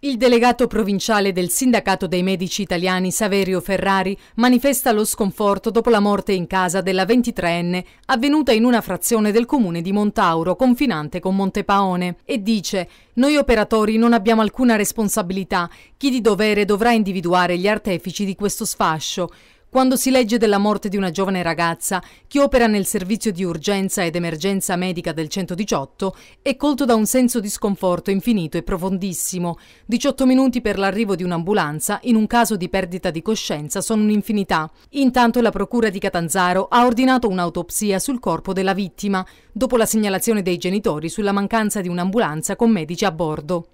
Il delegato provinciale del Sindacato dei Medici Italiani Saverio Ferrari manifesta lo sconforto dopo la morte in casa della 23enne avvenuta in una frazione del comune di Montauro, confinante con Montepaone, e dice «Noi operatori non abbiamo alcuna responsabilità, chi di dovere dovrà individuare gli artefici di questo sfascio. Quando si legge della morte di una giovane ragazza, che opera nel servizio di urgenza ed emergenza medica del 118 è colto da un senso di sconforto infinito e profondissimo. 18 minuti per l'arrivo di un'ambulanza in un caso di perdita di coscienza sono un'infinità. Intanto la procura di Catanzaro ha ordinato un'autopsia sul corpo della vittima, dopo la segnalazione dei genitori sulla mancanza di un'ambulanza con medici a bordo.